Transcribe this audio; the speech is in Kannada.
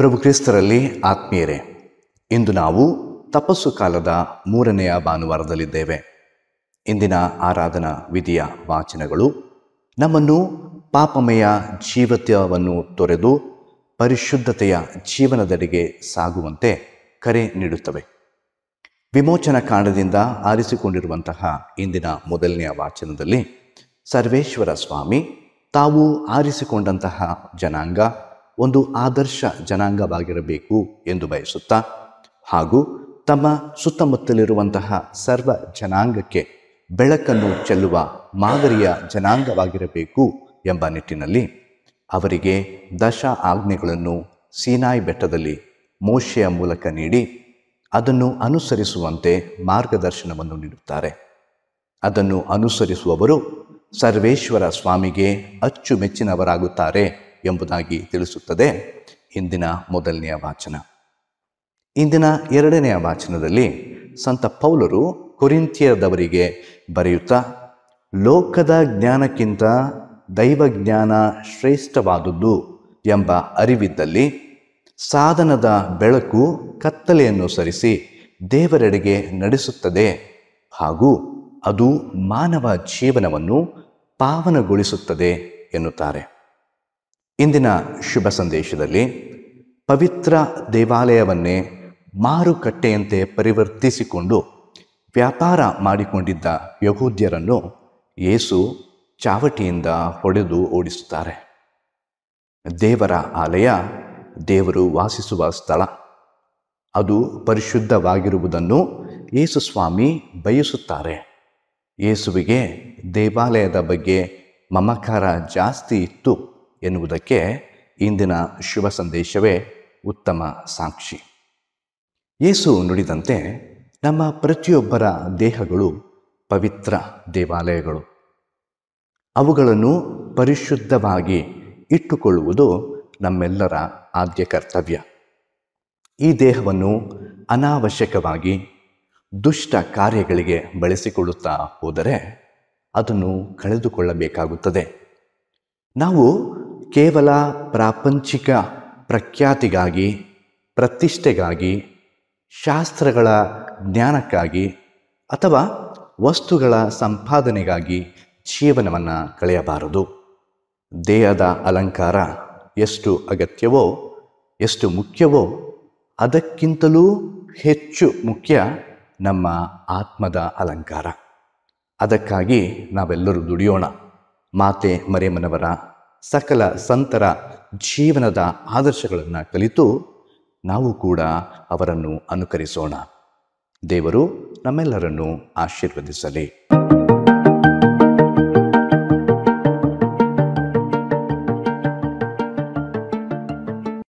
ಪ್ರಭು ಕ್ರಿಸ್ತರಲ್ಲಿ ಆತ್ಮೀಯರೇ ಇಂದು ನಾವು ತಪಸ್ಸು ಕಾಲದ ಮೂರನೆಯ ಭಾನುವಾರದಲ್ಲಿದ್ದೇವೆ ಇಂದಿನ ಆರಾಧನಾ ವಿಧಿಯ ವಾಚನಗಳು ನಮ್ಮನ್ನು ಪಾಪಮಯ ಜೀವತ್ಯವನ್ನು ತೊರೆದು ಪರಿಶುದ್ಧತೆಯ ಜೀವನದಡೆಗೆ ಸಾಗುವಂತೆ ಕರೆ ನೀಡುತ್ತವೆ ವಿಮೋಚನ ಕಾಂಡದಿಂದ ಆರಿಸಿಕೊಂಡಿರುವಂತಹ ಇಂದಿನ ಮೊದಲನೆಯ ವಾಚನದಲ್ಲಿ ಸರ್ವೇಶ್ವರ ಸ್ವಾಮಿ ತಾವು ಆರಿಸಿಕೊಂಡಂತಹ ಜನಾಂಗ ಒಂದು ಆದರ್ಶ ಜನಾಂಗವಾಗಿರಬೇಕು ಎಂದು ಬಯಸುತ್ತಾ ಹಾಗೂ ತಮ್ಮ ಸುತ್ತಮುತ್ತಲಿರುವಂತಹ ಸರ್ವ ಜನಾಂಗಕ್ಕೆ ಬೆಳಕನ್ನು ಚೆಲ್ಲುವ ಮಾದರಿಯ ಜನಾಂಗವಾಗಿರಬೇಕು ಎಂಬ ನಿಟ್ಟಿನಲ್ಲಿ ಅವರಿಗೆ ದಶ ಆಜ್ಞೆಗಳನ್ನು ಸೀನಾಯಿ ಬೆಟ್ಟದಲ್ಲಿ ಮೋಶೆಯ ಮೂಲಕ ನೀಡಿ ಅದನ್ನು ಅನುಸರಿಸುವಂತೆ ಮಾರ್ಗದರ್ಶನವನ್ನು ನೀಡುತ್ತಾರೆ ಅದನ್ನು ಅನುಸರಿಸುವವರು ಸರ್ವೇಶ್ವರ ಸ್ವಾಮಿಗೆ ಅಚ್ಚುಮೆಚ್ಚಿನವರಾಗುತ್ತಾರೆ ಎಂಬುದಾಗಿ ತಿಳಿಸುತ್ತದೆ ಇಂದಿನ ಮೊದಲನೆಯ ವಾಚನ ಇಂದಿನ ಎರಡನೆಯ ವಾಚನದಲ್ಲಿ ಸಂತ ಪೌಲರು ಕುರಿಂತಿಯದವರಿಗೆ ಬರೆಯುತ್ತಾ ಲೋಕದ ಜ್ಞಾನಕ್ಕಿಂತ ದೈವಜ್ಞಾನ ಶ್ರೇಷ್ಠವಾದುದು ಎಂಬ ಅರಿವಿದ್ದಲ್ಲಿ ಸಾಧನದ ಬೆಳಕು ಕತ್ತಲೆಯನ್ನು ಸರಿಸಿ ದೇವರೆಡೆಗೆ ನಡೆಸುತ್ತದೆ ಹಾಗೂ ಅದು ಮಾನವ ಜೀವನವನ್ನು ಪಾವನಗೊಳಿಸುತ್ತದೆ ಎನ್ನುತ್ತಾರೆ ಇಂದಿನ ಶುಭ ಸಂದೇಶದಲ್ಲಿ ಪವಿತ್ರ ದೇವಾಲಯವನ್ನೇ ಮಾರುಕಟ್ಟೆಯಂತೆ ಪರಿವರ್ತಿಸಿಕೊಂಡು ವ್ಯಾಪಾರ ಮಾಡಿಕೊಂಡಿದ್ದ ಯಹೂದ್ಯರನ್ನು ಏಸು ಚಾವಟಿಯಿಂದ ಹೊಡೆದು ಓಡಿಸುತ್ತಾರೆ ದೇವರ ಆಲಯ ದೇವರು ವಾಸಿಸುವ ಸ್ಥಳ ಅದು ಪರಿಶುದ್ಧವಾಗಿರುವುದನ್ನು ಸ್ವಾಮಿ ಬಯಸುತ್ತಾರೆ ಯೇಸುವಿಗೆ ದೇವಾಲಯದ ಬಗ್ಗೆ ಮಮಕಾರ ಜಾಸ್ತಿ ಇತ್ತು ಎನ್ನುವುದಕ್ಕೆ ಇಂದಿನ ಶುಭ ಸಂದೇಶವೇ ಉತ್ತಮ ಸಾಕ್ಷಿ ಯೇಸು ನುಡಿದಂತೆ ನಮ್ಮ ಪ್ರತಿಯೊಬ್ಬರ ದೇಹಗಳು ಪವಿತ್ರ ದೇವಾಲಯಗಳು ಅವುಗಳನ್ನು ಪರಿಶುದ್ಧವಾಗಿ ಇಟ್ಟುಕೊಳ್ಳುವುದು ನಮ್ಮೆಲ್ಲರ ಆದ್ಯ ಕರ್ತವ್ಯ ಈ ದೇಹವನ್ನು ಅನಾವಶ್ಯಕವಾಗಿ ದುಷ್ಟ ಕಾರ್ಯಗಳಿಗೆ ಬಳಸಿಕೊಳ್ಳುತ್ತಾ ಹೋದರೆ ಅದನ್ನು ಕಳೆದುಕೊಳ್ಳಬೇಕಾಗುತ್ತದೆ ನಾವು ಕೇವಲ ಪ್ರಾಪಂಚಿಕ ಪ್ರಖ್ಯಾತಿಗಾಗಿ ಪ್ರತಿಷ್ಠೆಗಾಗಿ ಶಾಸ್ತ್ರಗಳ ಜ್ಞಾನಕ್ಕಾಗಿ ಅಥವಾ ವಸ್ತುಗಳ ಸಂಪಾದನೆಗಾಗಿ ಜೀವನವನ್ನು ಕಳೆಯಬಾರದು ದೇಹದ ಅಲಂಕಾರ ಎಷ್ಟು ಅಗತ್ಯವೋ ಎಷ್ಟು ಮುಖ್ಯವೋ ಅದಕ್ಕಿಂತಲೂ ಹೆಚ್ಚು ಮುಖ್ಯ ನಮ್ಮ ಆತ್ಮದ ಅಲಂಕಾರ ಅದಕ್ಕಾಗಿ ನಾವೆಲ್ಲರೂ ದುಡಿಯೋಣ ಮಾತೆ ಮರೇಮನವರ ಸಕಲ ಸಂತರ ಜೀವನದ ಆದರ್ಶಗಳನ್ನು ಕಲಿತು ನಾವು ಕೂಡ ಅವರನ್ನು ಅನುಕರಿಸೋಣ ದೇವರು ನಮ್ಮೆಲ್ಲರನ್ನು ಆಶೀರ್ವದಿಸಲಿ